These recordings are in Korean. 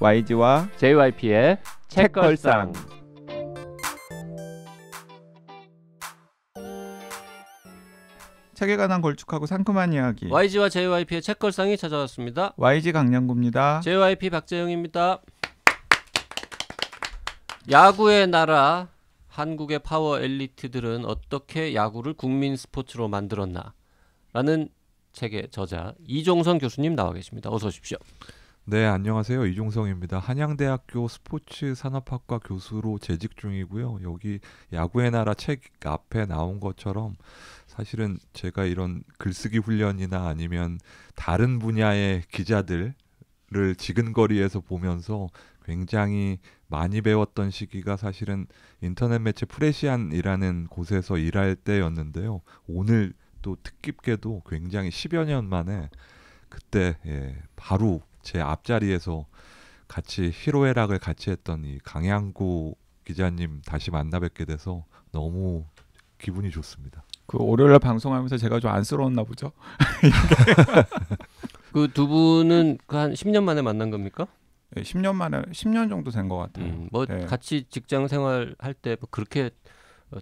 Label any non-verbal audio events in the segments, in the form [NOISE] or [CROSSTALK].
YG와 JYP의 책걸상. 책에 관한 걸쭉하고 상큼한 이야기. YG와 JYP의 책걸상이 찾아왔습니다. YG 강량구입니다. JYP 박재영입니다. 야구의 나라 한국의 파워 엘리트들은 어떻게 야구를 국민 스포츠로 만들었나라는 책의 저자 이종선 교수님 나와 계십니다. 어서 오십시오. 네, 안녕하세요. 이종성입니다. 한양대학교 스포츠 산업학과 교수로 재직 중이고요. 여기 야구의 나라 책 앞에 나온 것처럼 사실은 제가 이런 글쓰기 훈련이나 아니면 다른 분야의 기자들을 지근거리에서 보면서 굉장히 많이 배웠던 시기가 사실은 인터넷 매체 프레시안이라는 곳에서 일할 때였는데요. 오늘 또특깊게도 굉장히 10여 년 만에 그때 예, 바로 제 앞자리에서 같이 희로애락을 같이 했던 이 강양구 기자님 다시 만나 뵙게 돼서 너무 기분이 좋습니다. 그 월요일 방송하면서 제가 좀 안쓰러웠나 보죠. [LAUGHS] 그 두 분은 그 한 10년 만에 만난 겁니까? 네, 10년 만에 10년 정도 된 것 같아요. 음, 뭐 네. 같이 직장 생활 할때 뭐 그렇게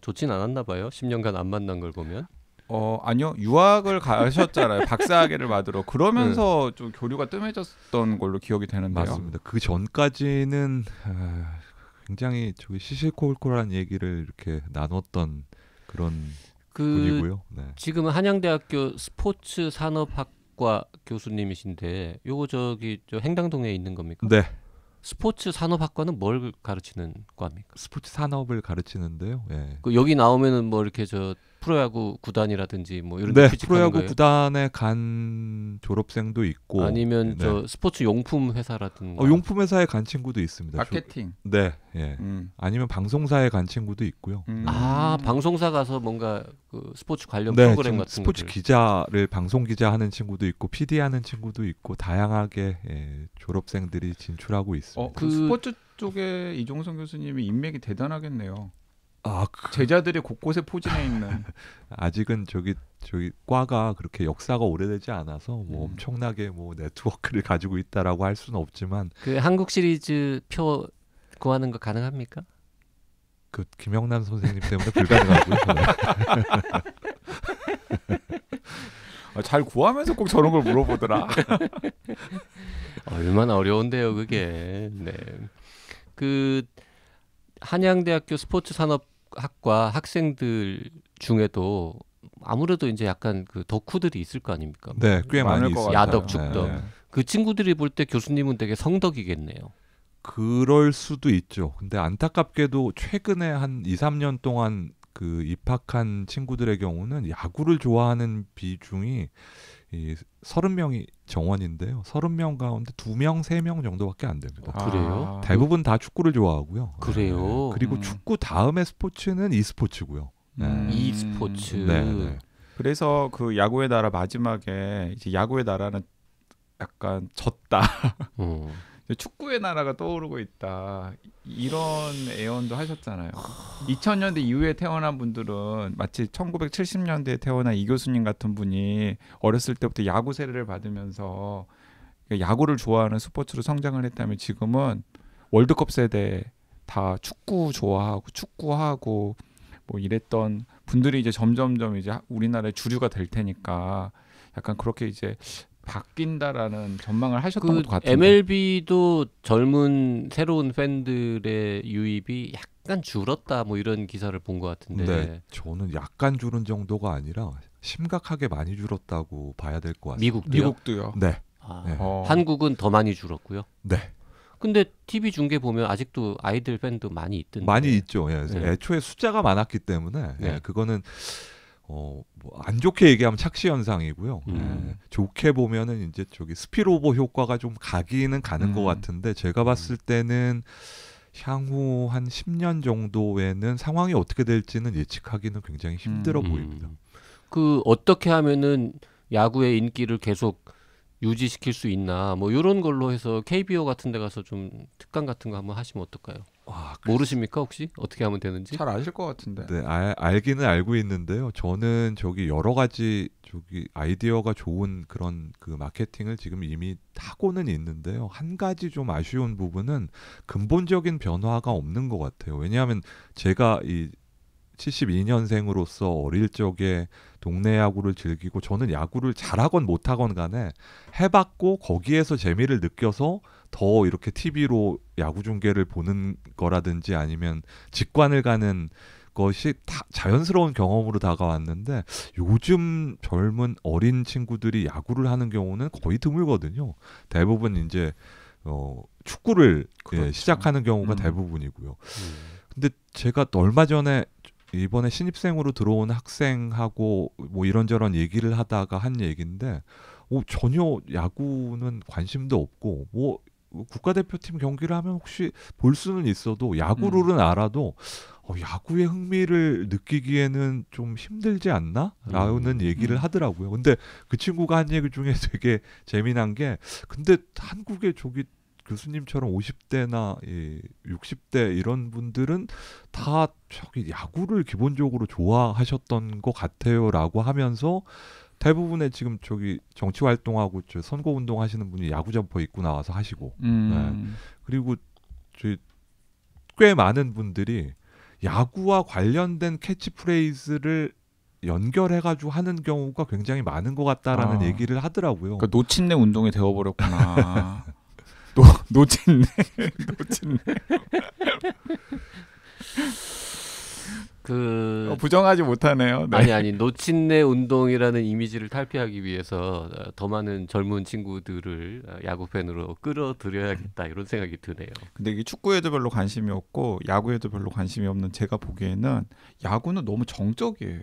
좋진 않았나 봐요. 10년간 안 만난 걸 보면. 어 아니요 유학을 가셨잖아요 [LAUGHS] 박사학위를 받으러 그러면서 네. 좀 교류가 뜸해졌던 걸로 기억이 되는데요. 맞습니다. 그 전까지는 아, 굉장히 저기 시시콜콜한 얘기를 이렇게 나눴던 그런 그 분이고요. 네. 지금은 한양대학교 스포츠 산업학과 교수님이신데 요거 저기 저 행당동에 있는 겁니까? 네. 스포츠 산업학과는 뭘 가르치는 과입니까? 스포츠 산업을 가르치는데요. 예. 그 여기 나오면은 뭐 이렇게 저 프로야구 구단이라든지 뭐 이런 네, 데 네, 프로야구 거예요? 구단에 간 졸업생도 있고 아니면 네. 저 스포츠 용품 회사라든가 어, 용품 회사에 간 친구도 있습니다. 마케팅. 조... 네, 예. 음. 아니면 방송사에 간 친구도 있고요. 음. 아 방송사 가서 뭔가 그 스포츠 관련 네, 프로그램 같은 스포츠 것들. 기자를 방송 기자 하는 친구도 있고 PD 하는 친구도 있고 다양하게 예, 졸업생들이 진출하고 있습니다. 어, 그 스포츠 쪽에 이종성 교수님이 인맥이 대단하겠네요. 아, 그... 제자들이 곳곳에 포진해 있는 [LAUGHS] 아직은 저기 저기 과가 그렇게 역사가 오래되지 않아서 뭐 음. 엄청나게 뭐 네트워크를 가지고 있다라고 할 수는 없지만 그 한국 시리즈 표 구하는 거 가능합니까? 그 김영남 선생님 때문에 불가능하고요. 아, 잘 구하면서 꼭 저런 걸 물어보더라. [LAUGHS] 아, 얼마나 어려운데요, 그게. 네. 그 한양대학교 스포츠 산업 학과 학생들 중에도 아무래도 이제 약간 그 덕후들이 있을 거 아닙니까? 네, 꽤 많이 있어요. 야덕 죽덕. 네. 그 친구들이 볼 때 교수님은 되게 성덕이겠네요. 그럴 수도 있죠. 근데 안타깝게도 최근에 한 2, 3년 동안 그 입학한 친구들의 경우는 야구를 좋아하는 비중이 이 30명이 정원인데요. 30명 가운데 2명, 3명 정도밖에 안 됩니다. 어, 아, 그래요? 대부분 다 축구를 좋아하고요. 그래요? 네. 그리고 음. 축구 다음에 스포츠는 e스포츠고요. 음. 네. 음. e스포츠. 네, 네. 그래서 그 야구의 나라 마지막에 이제 야구의 나라는 약간 졌다. 어. 축구의 나라가 떠오르고 있다 이런 애언도 하셨잖아요. 2000년대 이후에 태어난 분들은 마치 1970년대에 태어난 이 교수님 같은 분이 어렸을 때부터 야구 세례를 받으면서 야구를 좋아하는 스포츠로 성장을 했다면 지금은 월드컵 세대 다 축구 좋아하고 축구하고 뭐 이랬던 분들이 이제 점점점 이제 우리나라의 주류가 될 테니까 약간 그렇게 이제 바뀐다라는 전망을 하셨던 그것 같아요. MLB도 젊은 새로운 팬들의 유입이 약간 줄었다 뭐 이런 기사를 본 것 같은데. 네, 저는 약간 줄은 정도가 아니라 심각하게 많이 줄었다고 봐야 될 것 같습니다. 미국도요? 미국도요. 네. 아, 네. 어. 한국은 더 많이 줄었고요. 네. 근데 TV 중계 보면 아직도 아이들 밴드 많이 있던데 많이 있죠. 예. 네. 애초에 숫자가 많았기 때문에 예, 네. 예. 그거는 어, 뭐안 좋게 얘기하면 착시 현상이고요. 음. 네. 좋게 보면은 이제 저기 스피로버 효과가 좀 가기는 가는 음. 것 같은데 제가 음. 봤을 때는 향후 한 10년 정도에는 상황이 어떻게 될지는 예측하기는 굉장히 힘들어 음. 보입니다. 그 어떻게 하면은 야구의 인기를 계속 유지시킬 수 있나 뭐 이런 걸로 해서 KBO 같은 데 가서 좀 특강 같은 거 한번 하시면 어떨까요? 와, 모르십니까 혹시 어떻게 하면 되는지? 잘 아실 것 같은데. 네, 아, 알기는 알고 있는데요. 저는 저기 여러 가지 저기 아이디어가 좋은 그런 그 마케팅을 지금 이미 하고는 있는데요. 한 가지 좀 아쉬운 부분은 근본적인 변화가 없는 것 같아요. 왜냐하면 제가 이 72년생으로서 어릴 적에 동네 야구를 즐기고 저는 야구를 잘하건 못하건 간에 해봤고 거기에서 재미를 느껴서 더 이렇게 TV로 야구 중계를 보는 거라든지 아니면 직관을 가는 것이 다 자연스러운 경험으로 다가왔는데 요즘 젊은 어린 친구들이 야구를 하는 경우는 거의 드물거든요. 대부분 이제 어 축구를 예, 그렇죠. 예, 시작하는 경우가 음. 대부분이고요. 음. 근데 제가 얼마 전에 이번에 신입생으로 들어온 학생하고 뭐 이런저런 얘기를 하다가 한 얘기인데 어, 전혀 야구는 관심도 없고 뭐 국가대표팀 경기를 하면 혹시 볼 수는 있어도 야구룰은 음. 알아도 어, 야구의 흥미를 느끼기에는 좀 힘들지 않나라는 음. 얘기를 음. 하더라고요. 근데 그 친구가 한 얘기 중에 [LAUGHS] 되게 재미난 게 근데 한국의 저기 교수님처럼 50대나 이 60대 이런 분들은 다 저기 야구를 기본적으로 좋아하셨던 것 같아요라고 하면서 대부분의 지금 저기 정치 활동하고 저 선거 운동 하시는 분이 야구 점퍼 입고 나와서 하시고 음. 네. 그리고 꽤 많은 분들이 야구와 관련된 캐치프레이즈를 연결해가지고 하는 경우가 굉장히 많은 것 같다라는 아, 얘기를 하더라고요. 그러니까 노친네 운동이 되어버렸구나. [LAUGHS] 노 노친네 [LAUGHS] 노친네. 그 어, 부정하지 못하네요. 네. 아니 아니 노친네 운동이라는 이미지를 탈피하기 위해서 어, 더 많은 젊은 친구들을 어, 야구 팬으로 끌어들여야겠다 이런 생각이 드네요. 근데 이게 축구에도 별로 관심이 없고 야구에도 별로 관심이 없는 제가 보기에는 야구는 너무 정적이에요.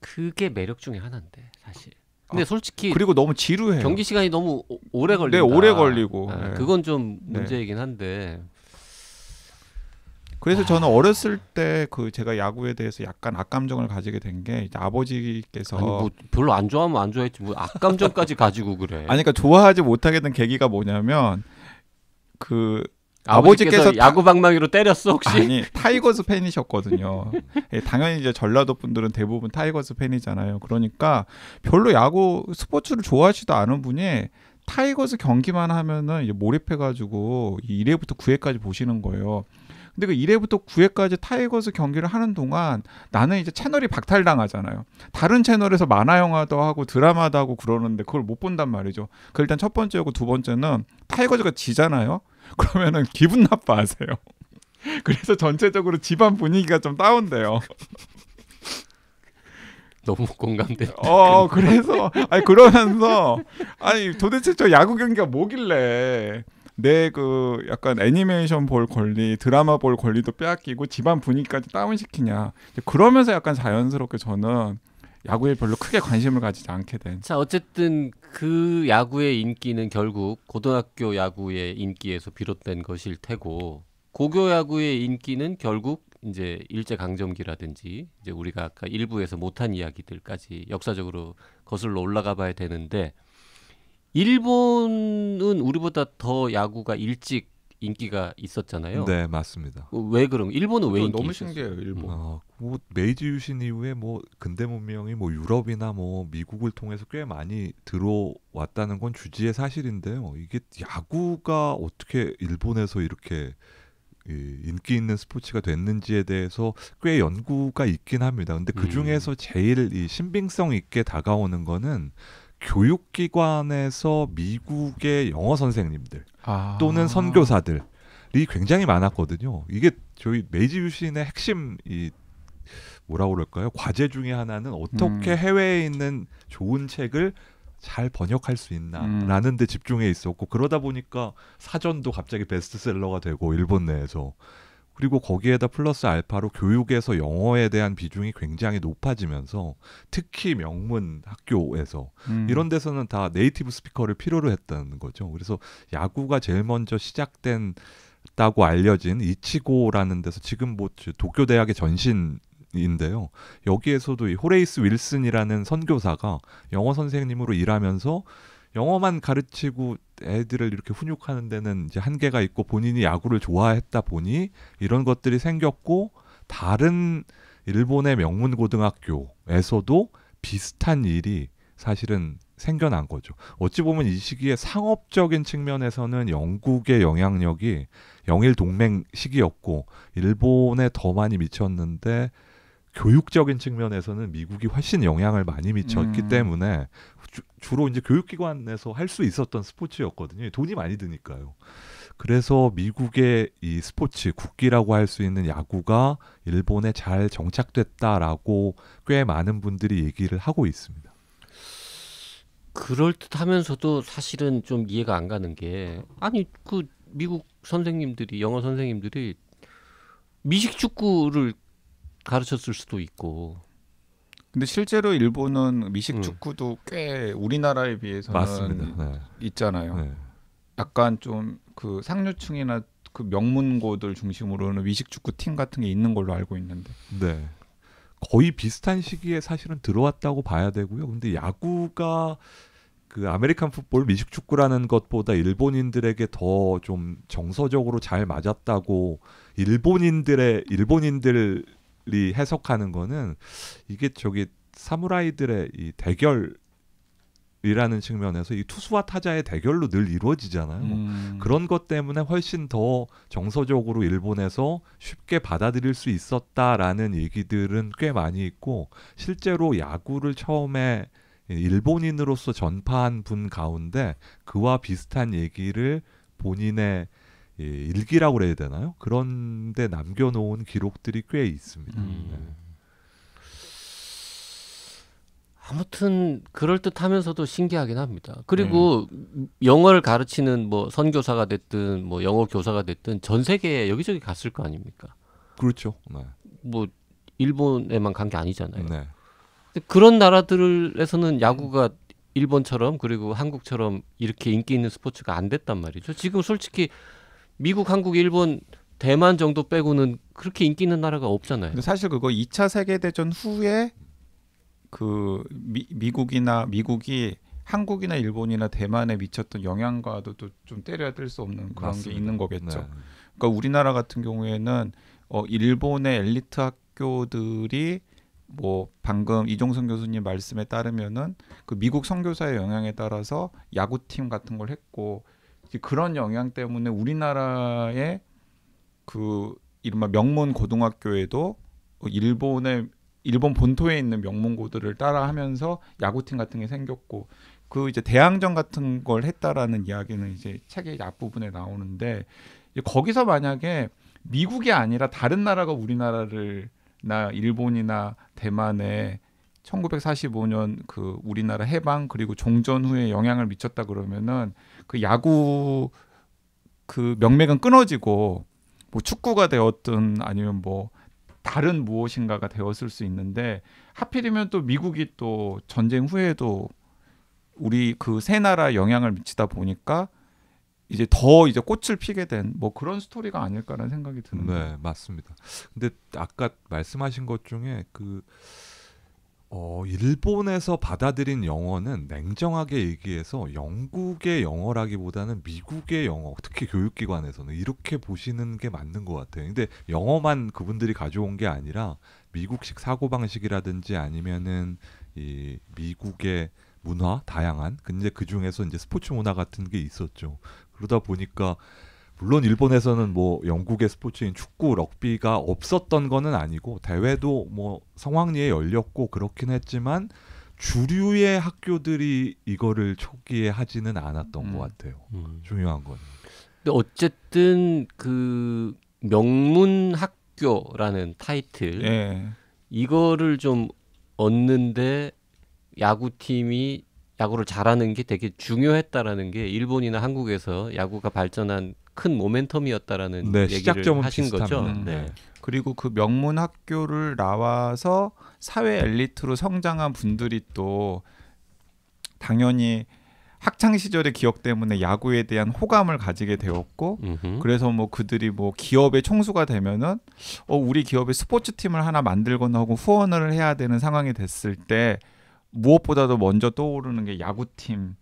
그게 매력 중에 하나인데 사실. 근데 아, 솔직히 그리고 너무 지루해 경기 시간이 너무 오래 네, 걸린다. 네, 오래 걸리고. 네. 네. 그건 좀 네. 문제이긴 한데. 그래서 와. 아. 저는 어렸을 때 그 제가 야구에 대해서 약간 악감정을 가지게 된 게 아버지께서 아니 뭐 별로 안 좋아하면 안 좋아했지 뭐 악감정까지 가지고 그래. 아니 그러니까 좋아하지 못하게 된 계기가 뭐냐면 그 아버지께서, 야구 방망이로 때렸어 혹시? 아니 타이거즈 팬이셨거든요. 예, 당연히 이제 전라도 분들은 대부분 타이거즈 팬이잖아요. 그러니까 별로 야구 스포츠를 좋아하지도 않은 분이 타이거즈 경기만 하면은 이제 몰입해가지고 1회부터 9회까지 보시는 거예요. 근데 그 1회부터 9회까지 타이거즈 경기를 하는 동안 나는 이제 채널이 박탈당하잖아요. 다른 채널에서 만화 영화도 하고 드라마도 하고 그러는데 그걸 못 본단 말이죠. 그 일단 첫 번째고 두 번째는 타이거즈가 지잖아요. [LAUGHS] 그러면은 기분 나빠하세요. [LAUGHS] 그래서 전체적으로 집안 분위기가 좀 다운돼요. [LAUGHS] 너무 공감된 어, 그래서 아니 그러면서 아니 도대체 저 야구 경기가 뭐길래 내 그 약간 애니메이션 볼 권리, 드라마 볼 권리도 빼앗기고 집안 분위기까지 다운시키냐. 그러면서 약간 자연스럽게 저는 야구에 별로 크게 관심을 가지지 않게 된. 자, 어쨌든 그 야구의 인기는 결국 고등학교 야구의 인기에서 비롯된 것일 테고 고교 야구의 인기는 결국 이제 일제 강점기라든지 이제 우리가 아까 일부에서 못한 이야기들까지 역사적으로 거슬러 올라가 봐야 되는데 일본은 우리보다 더 야구가 일찍 인기가 있었잖아요. 네, 맞습니다. 어, 왜 그런? 일본은 왜 인기? 너무 신기해요, 일본. 어, 뭐 메이지 유신 이후에 뭐 근대 문명이 뭐 유럽이나 뭐 미국을 통해서 꽤 많이 들어왔다는 건 주지의 사실인데요. 이게 야구가 어떻게 일본에서 이렇게 인기 있는 스포츠가 됐는지에 대해서 꽤 연구가 있긴 합니다. 근데 그 음. 중에서 제일 이 신빙성 있게 다가오는 거는 교육기관에서 미국의 영어 선생님들 아. 또는 선교사들이 굉장히 많았거든요. 이게 저희 메이지 유신의 핵심 이 뭐라 고 그럴까요? 과제 중에 하나는 어떻게 음. 해외에 있는 좋은 책을 잘 번역할 수 있나라는 음. 데 집중해 있었고 그러다 보니까 사전도 갑자기 베스트셀러가 되고 일본 내에서 그리고 거기에다 플러스 알파로 교육에서 영어에 대한 비중이 굉장히 높아지면서 특히 명문 학교에서 음. 이런 데서는 다 네이티브 스피커를 필요로 했다는 거죠. 그래서 야구가 제일 먼저 시작된 다고 알려진 이치고라는 데서 지금 뭐 도쿄 대학의 전신 인데요. 여기에서도 이 호레이스 윌슨이라는 선교사가 영어 선생님으로 일하면서 영어만 가르치고 애들을 이렇게 훈육하는 데는 이제 한계가 있고 본인이 야구를 좋아했다 보니 이런 것들이 생겼고 다른 일본의 명문 고등학교에서도 비슷한 일이 사실은 생겨난 거죠. 어찌 보면 이 시기에 상업적인 측면에서는 영국의 영향력이 영일 동맹 시기였고 일본에 더 많이 미쳤는데 교육적인 측면에서는 미국이 훨씬 영향을 많이 미쳤기 음. 때문에 주, 로 이제 교육기관에서 할 수 있었던 스포츠였거든요. 돈이 많이 드니까요. 그래서 미국의 이 스포츠 국기라고 할 수 있는 야구가 일본에 잘 정착됐다라고 꽤 많은 분들이 얘기를 하고 있습니다. 그럴 듯하면서도 사실은 좀 이해가 안 가는 게 아니 그 미국 선생님들이 영어 선생님들이 미식축구를 가르쳤을 수도 있고. 근데 실제로 일본은 미식 음. 축구도 응. 꽤 우리나라에 비해서는 맞습니다. 네. 있잖아요. 네. 약간 좀 그 상류층이나 그 명문고들 중심으로는 미식 축구 팀 같은 게 있는 걸로 알고 있는데. 네. 거의 비슷한 시기에 사실은 들어왔다고 봐야 되고요. 근데 야구가 그 아메리칸 풋볼 미식 축구라는 것보다 일본인들에게 더 좀 정서적으로 잘 맞았다고 일본인들의 일본인들 해석하는 거는 이게 저기 사무라이들의 이 대결 이라는 측면에서 이 투수와 타자의 대결로 늘 이루어지잖아요. 뭐 음. 그런 것 때문에 훨씬 더 정서적으로 일본에서 쉽게 받아들일 수 있었다라는 얘기들은 꽤 많이 있고 실제로 야구를 처음에 일본인으로서 전파한 분 가운데 그와 비슷한 얘기를 본인의 이 예, 일기라고 해야 되나요? 그런데 남겨놓은 기록들이 꽤 있습니다. 음. 네. 아무튼 그럴 듯하면서도 신기하긴 합니다. 그리고 네. 영어를 가르치는 뭐 선교사가 됐든 뭐 영어 교사가 됐든 전 세계 여기저기 갔을 거 아닙니까? 그렇죠. 네. 뭐 일본에만 간 게 아니잖아요. 네. 그런 나라들에서는 야구가 일본처럼 그리고 한국처럼 이렇게 인기 있는 스포츠가 안 됐단 말이죠. 지금 솔직히 미국, 한국, 일본, 대만 정도 빼고는 그렇게 인기 있는 나라가 없잖아요. 근데 사실 그거 2차 세계 대전 후에 그 미, 미국이나 미국이 한국이나 일본이나 대만에 미쳤던 영향과도 또좀 때려야 뗄수 없는 그런 맞습니다. 게 있는 거겠죠. 네. 그러니까 우리나라 같은 경우에는 어 일본의 엘리트 학교들이 뭐 방금 이종성 교수님 말씀에 따르면은 그 미국 선교사의 영향에 따라서 야구팀 같은 걸 했고 그런 영향 때문에 우리나라의 그 이른바 명문 고등학교에도 일본의 일본 본토에 있는 명문고들을 따라하면서 야구팀 같은 게 생겼고 그 이제 대항전 같은 걸 했다라는 이야기는 이제 책의 앞부분에 나오는데 거기서 만약에 미국이 아니라 다른 나라가 우리나라를 나 일본이나 대만에 1945년 그 우리나라 해방 그리고 종전 후에 영향을 미쳤다 그러면은 그 야구 그 명맥은 끊어지고 뭐 축구가 되었든 아니면 뭐 다른 무엇인가가 되었을 수 있는데 하필이면 또 미국이 또 전쟁 후에도 우리 그세 나라 영향을 미치다 보니까 이제 더 이제 꽃을 피게 된 뭐 그런 스토리가 아닐까라는 생각이 드는데 네 맞습니다. 근데 아까 말씀하신 것 중에 그 어, 일본에서 받아들인 영어는 냉정하게 얘기해서 영국의 영어라기보다는 미국의 영어, 특히 교육기관에서는 이렇게 보시는 게 맞는 것 같아요. 근데 영어만 그분들이 가져온 게 아니라 미국식 사고방식이라든지 아니면은 이 미국의 문화 다양한 근데 그 중에서 이제 스포츠 문화 같은 게 있었죠. 그러다 보니까 물론 일본에서는 뭐 영국의 스포츠인 축구, 럭비가 없었던 거는 아니고 대회도 뭐 성황리에 열렸고 그렇긴 했지만 주류의 학교들이 이거를 초기에 하지는 않았던 음. 것 같아요. 음. 중요한 건. 근데 어쨌든 그 명문 학교라는 타이틀 예. 이거를 좀 얻는데 야구팀이 야구를 잘하는 게 되게 중요했다라는 게 일본이나 한국에서 야구가 발전한 큰 모멘텀이었다라는 네, 얘기를 하신 비슷합니다. 거죠. 네. 네. 그리고 그 명문 학교를 나와서 사회 엘리트로 성장한 분들이 또 당연히 학창 시절의 기억 때문에 야구에 대한 호감을 가지게 되었고 음흠. 그래서 뭐 그들이 뭐 기업의 총수가 되면은 어 우리 기업의 스포츠 팀을 하나 만들거나 하고 후원을 해야 되는 상황이 됐을 때 무엇보다도 먼저 떠오르는 게 야구팀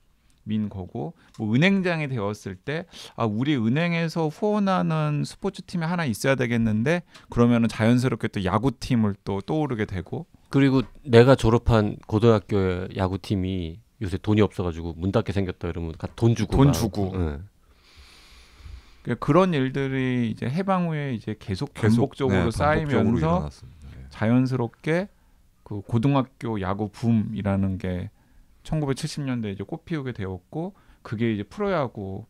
민 거고 뭐 은행장이 되었을 때 아 우리 은행에서 후원하는 스포츠 팀이 하나 있어야 되겠는데 그러면은 자연스럽게 또 야구팀을 또 떠오르게 되고 그리고 내가 졸업한 고등학교 야구팀이 요새 돈이 없어가지고 문 닫게 생겼다 이러면 돈 주고 돈 주고 응. 그러니까 그런 일들이 이제 해방 후에 이제 계속 반복적으로 계속, 네, 쌓이면서 예. 자연스럽게 그 고등학교 야구 붐이라는 게 1970년대 이제 꽃피우게 되었고 그게 이제 프로야구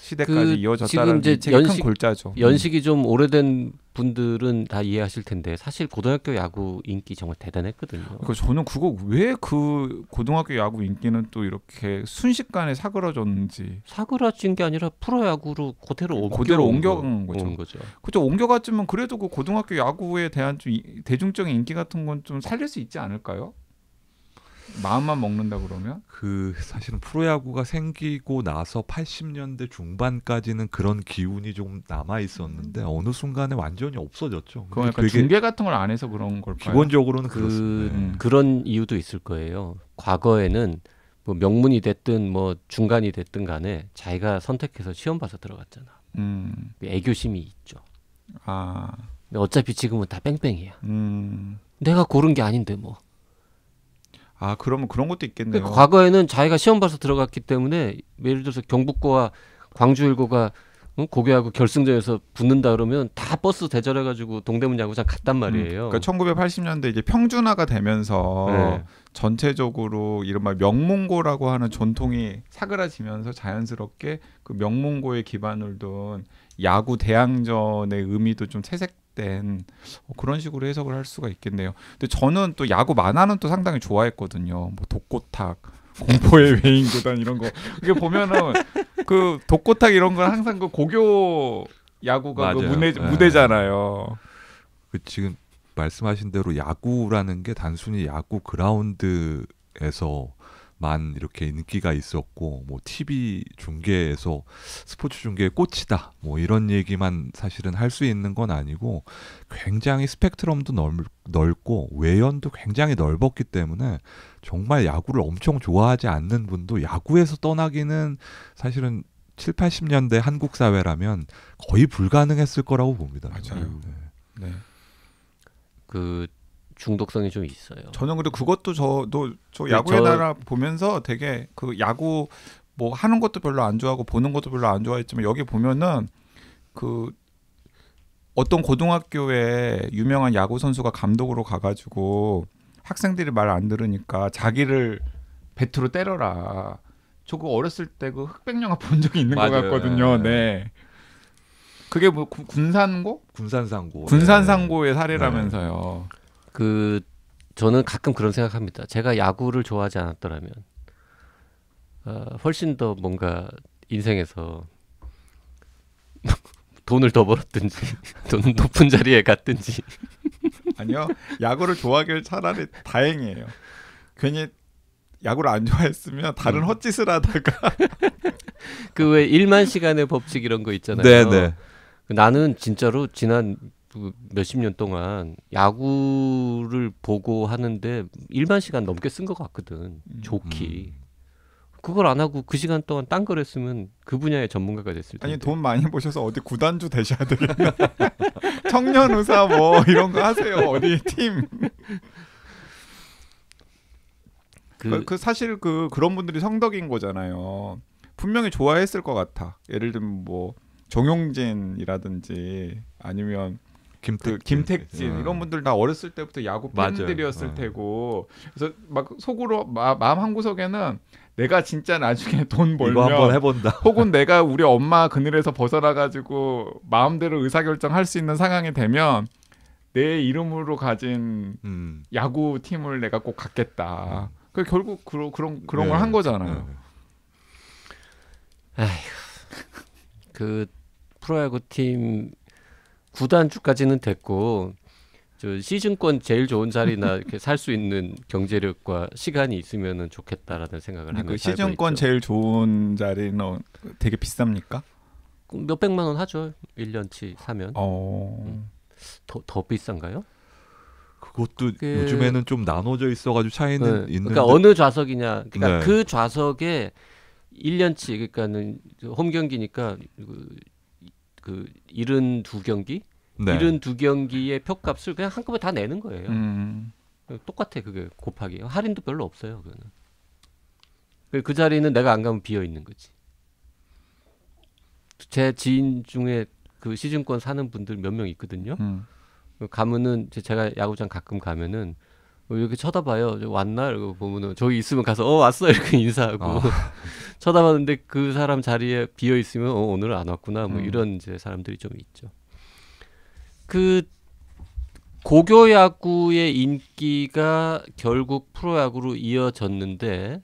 시대까지 그 이어졌다는 지금 이제 연식, 큰 골자죠. 연식이 좀 오래된 분들은 다 이해하실 텐데 사실 고등학교 야구 인기 정말 대단했거든요. 그러니까 저는 그거 왜 그 고등학교 야구 인기는 또 이렇게 순식간에 사그라졌는지 사그라진 게 아니라 프로야구로 고대로 옮겨 대로 옮겨간 거죠. 거죠. 그죠 옮겨갔지만 그래도 그 고등학교 야구에 대한 좀 대중적인 인기 같은 건 좀 살릴 수 있지 않을까요? 마음만 먹는다 그러면? 그 사실은 프로야구가 생기고 나서 80년대 중반까지는 그런 기운이 좀 남아 있었는데 음. 어느 순간에 완전히 없어졌죠. 그러 그니까 중계 같은 걸 안 해서 그런 걸까요? 기본적으로는 그, 음. 네. 그런 이유도 있을 거예요. 과거에는 뭐 명문이 됐든 뭐 중간이 됐든 간에 자기가 선택해서 시험 봐서 들어갔잖아. 음. 그 애교심이 있죠. 아. 어차피 지금은 다 뺑뺑이야. 음. 내가 고른 게 아닌데 뭐. 아, 그러면 그런 것도 있겠네요. 그러니까 과거에는 자기가 시험 봐서 들어갔기 때문에 예를 들어서 경북고와 광주일고가 어, 고교하고 결승전에서 붙는다 그러면 다 버스 대절해 가지고 동대문 야구장 갔단 음, 말이에요. 음, 그러니까 1980년대 이게 평준화가 되면서 네. 전체적으로 이른바 명문고라고 하는 전통이 사그라지면서 자연스럽게 그 명문고에 기반을 둔 야구 대항전의 의미도 좀 채색 편입된 어, 그런 식으로 해석을 할 수가 있겠네요. 근데 저는 또 야구 만화는 또 상당히 좋아했거든요. 뭐 독고탁, [LAUGHS] 공포의 외인 교단 이런 거. 이게 보면은 그 독고탁 이런 건 항상 그 고교 야구가 그 무대 네. 무대잖아요. 그 지금 말씀하신 대로 야구라는 게 단순히 야구 그라운드에서 만 이렇게 인기가 있었고 뭐 TV 중계에서 스포츠 중계의 꽃이다 뭐 이런 얘기만 사실은 할 수 있는 건 아니고 굉장히 스펙트럼도 넓, 고 외연도 굉장히 넓었기 때문에 정말 야구를 엄청 좋아하지 않는 분도 야구에서 떠나기는 사실은 7, 80년대 한국 사회라면 거의 불가능했을 거라고 봅니다. 맞아요. 네. 네. 그 중독성이 좀 있어요. 저는 근데 그것도 저도 저 네, 야구의 저, 나라 보면서 되게 그 야구 뭐 하는 것도 별로 안 좋아하고 보는 것도 별로 안 좋아했지만 여기 보면은 그 어떤 고등학교에 유명한 야구 선수가 감독으로 가가지고 학생들이 말 안 들으니까 자기를 배트로 때려라. 저그 어렸을 때 그 흑백 영화 본 적이 있는 맞아요. 것 같거든요. 네. 네. 그게 뭐 군산고? 군산상고. 군산상고의 네. 사례라면서요. 네. 그 저는 가끔 그런 생각합니다. 제가 야구를 좋아하지 않았더라면 어, 훨씬 더 뭔가 인생에서 [LAUGHS] 돈을 더 벌었든지 [LAUGHS] 돈 높은 자리에 갔든지 아니요 야구를 좋아하길 차라리 다행이에요. 괜히 야구를 안 좋아했으면 다른 음. 헛짓을 하다가 [LAUGHS] 그왜 일만 시간의 법칙 이런 거 있잖아요. 네네. 네. 나는 진짜로 지난 그 몇십 년 동안 야구를 보고 하는데 일만 시간 넘게 쓴 것 같거든. 좋기. 음. 음. 그걸 안 하고 그 시간 동안 딴걸 했으면 그 분야의 전문가가 됐을 텐데. 아니 돈 많이 보셔서 어디 구단주 되셔야 되나 [LAUGHS] 청년 의사 뭐 이런 거 하세요. 어디 팀. 그, 그, 그, 사실 그 그런 분들이 성덕인 거잖아요. 분명히 좋아했을 것 같아. 예를 들면 뭐 정용진이라든지 아니면 김택, 그 김택진 어. 이런 분들 다 어렸을 때부터 야구 팬들이었을 어. 테고 그래서 막 속으로 마, 마음 한 구석에는 내가 진짜 나중에 [LAUGHS] 돈 벌면 한번 해본다. 혹은 내가 우리 엄마 그늘에서 벗어나 가지고 마음대로 의사결정할 수 있는 상황이 되면 내 이름으로 가진 음. 야구 팀을 내가 꼭 갖겠다. 음. 그 결국 그 그런 그런 네. 걸한 거잖아요. 네. 네. 아휴, 그 프로야구 팀 구단주까지는 됐고 저 시즌권 제일 좋은 자리나 이렇게 살 수 있는 경제력과 시간이 있으면은 좋겠다라는 생각을 그 하면서 그 시즌권 제일 좋은 자리는 어, 되게 비쌉니까? 그 몇 백만 원 하죠. 1년치 사면. 어... 음. 더, 더 비싼가요? 그것도 그게... 요즘에는 좀 나눠져 있어가지고 차이는 네. 있는데. 그러니까 어느 좌석이냐. 그러니까 네. 그 좌석에 1년치 그러니까는 홈 경기니까 그그 일흔 두경기 네. 일흔 두경기의 표값을 그냥 한꺼번에 다 내는 거예요. 음. 똑같아 그게 곱하기 할인도 별로 없어요. 그거는 그, 그 자리는 내가 안 가면 비어 있는 거지. 제 지인 중에 그 시즌권 사는 분들 몇 명 있거든요. 음. 그 가면은 제가 야구장 가끔 가면은 뭐 이렇게 쳐다봐요. 왔나? 이러고 보면은 저기 있으면 가서 어 왔어 이렇게 [LAUGHS] 인사하고 어. [LAUGHS] 쳐다봤는데 그 사람 자리에 비어 있으면 어 오늘 안 왔구나 뭐 음. 이런 이제 사람들이 좀 있죠. 그 고교 야구의 인기가 결국 프로야구로 이어졌는데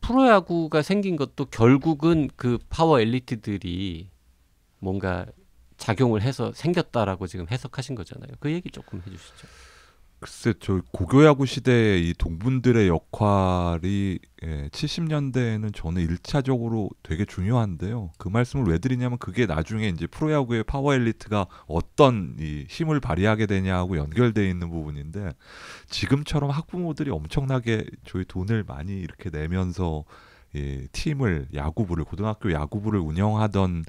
프로야구가 생긴 것도 결국은 그 파워 엘리트들이 뭔가 작용을 해서 생겼다라고 지금 해석하신 거잖아요. 그 얘기 조금 해주시죠. 글쎄 저 고교야구 시대의 이 동분들의 역할이 예, 70년대에는 저는 일차적으로 되게 중요한데요. 그 말씀을 왜 드리냐면 그게 나중에 이제 프로야구의 파워 엘리트가 어떤 이 힘을 발휘하게 되냐하고 연결돼 있는 부분인데 지금처럼 학부모들이 엄청나게 저희 돈을 많이 이렇게 내면서 예, 팀을 야구부를 고등학교 야구부를 운영하던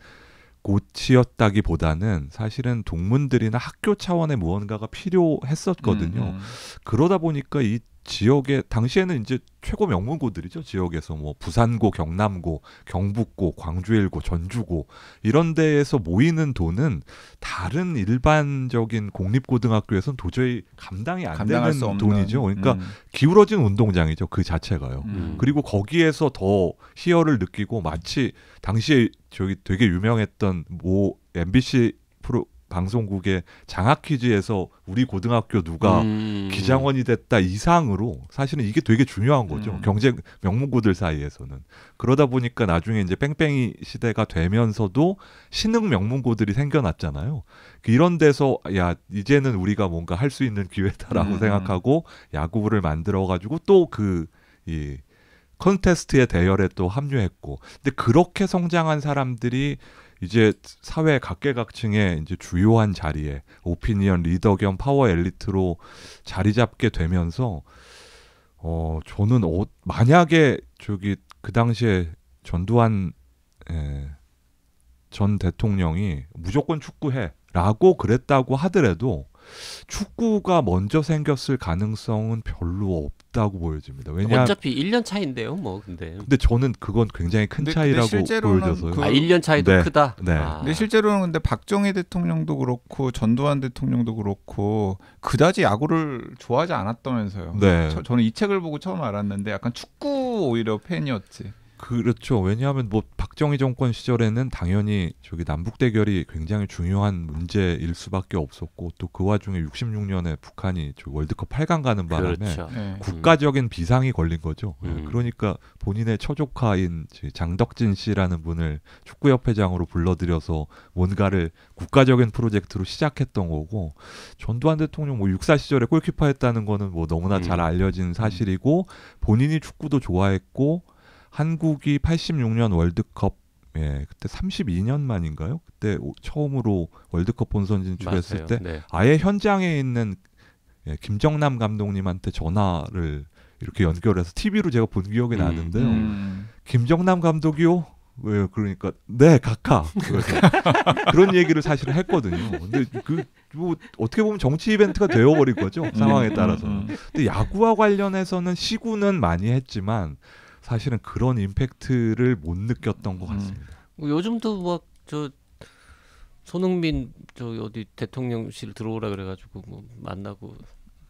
고치였다기보다는 사실은 동문들이나 학교 차원의 무언가가 필요했었거든요. 음, 음. 그러다 보니까 이 지역에 당시에는 이제 최고 명문고들이죠 지역에서 뭐 부산고, 경남고, 경북고, 광주일고, 전주고 이런 데에서 모이는 돈은 다른 일반적인 공립고등학교에서는 도저히 감당이 안 되는 돈이죠. 그러니까 음. 기울어진 운동장이죠 그 자체가요. 음. 음. 그리고 거기에서 더 희열을 느끼고 마치 당시에 저기 되게 유명했던 뭐 MBC 방송국의 장학 퀴즈에서 우리 고등학교 누가 음. 기장원이 됐다 이상으로 사실은 이게 되게 중요한 거죠. 음. 경제 명문고들 사이에서는. 그러다 보니까 나중에 이제 뺑뺑이 시대가 되면서도 신흥 명문고들이 생겨났잖아요. 이런 데서 야, 이제는 우리가 뭔가 할 수 있는 기회다라고 음. 생각하고 야구부를 만들어 가지고 또 그이 컨테스트의 대열에 또 합류했고 근데 그렇게 성장한 사람들이 이제 사회 각계각층의 이제 주요한 자리에 오피니언 리더 겸 파워 엘리트로 자리 잡게 되면서 어 저는 어, 만약에 저기 그 당시에 전두환 에, 예, 전 대통령이 무조건 축구해라고 그랬다고 하더라도 축구가 먼저 생겼을 가능성은 별로 없. 있다고 보여집니다. 왜냐 하면 어차피 1년 차인데요, 뭐 근데. 근데 저는 그건 굉장히 큰 근데, 차이라고 보여져서 그... 아, 1년 차이도 네. 크다. 네. 아. 근데 실제로는 근데 박정희 대통령도 그렇고 전두환 대통령도 그렇고 그다지 야구를 좋아하지 않았다면서요. 네. 저, 는이 책을 보고 처음 알았는데 약간 축구 오히려 팬이었지. 그렇죠. 왜냐하면 뭐 박정희 정권 시절에는 당연히 저기 남북 대결이 굉장히 중요한 문제일 수밖에 없었고 또 그 와중에 66년에 북한이 저 월드컵 8강 가는 바람에 그렇죠. 네. 음. 국가적인 비상이 걸린 거죠. 예, 음. 그러니까 본인의 처조카인 장덕진 씨라는 분을 축구협회장으로 불러들여서 뭔가를 국가적인 프로젝트로 시작했던 거고 전두환 대통령 뭐 육사 시절에 골키퍼 했다는 거는 뭐 너무나 음. 잘 알려진 음. 사실이고 본인이 축구도 좋아했고 한국이 86년 월드컵 예, 그때 32년 만인가요? 그때 오, 처음으로 월드컵 본선 진출했을 때 네. 아예 현장에 있는 예, 김정남 감독님한테 전화를 이렇게 연결해서 TV로 제가 본 기억이 음, 나는데요. 음. 김정남 감독이요? 왜 그러니까 네 각하 [LAUGHS] 그런 얘기를 사실 했거든요. 근데 그 뭐 어떻게 보면 정치 이벤트가 되어버린 거죠 음, 상황에 따라서. 음, 음. 근데 야구와 관련해서는 시구는 많이 했지만 사실은 그런 임팩트를 못 느꼈던 것 음. 같습니다. 음. 요즘도 막 저 손흥민 저 어디 대통령실 들어오라 그래가지고 뭐 만나고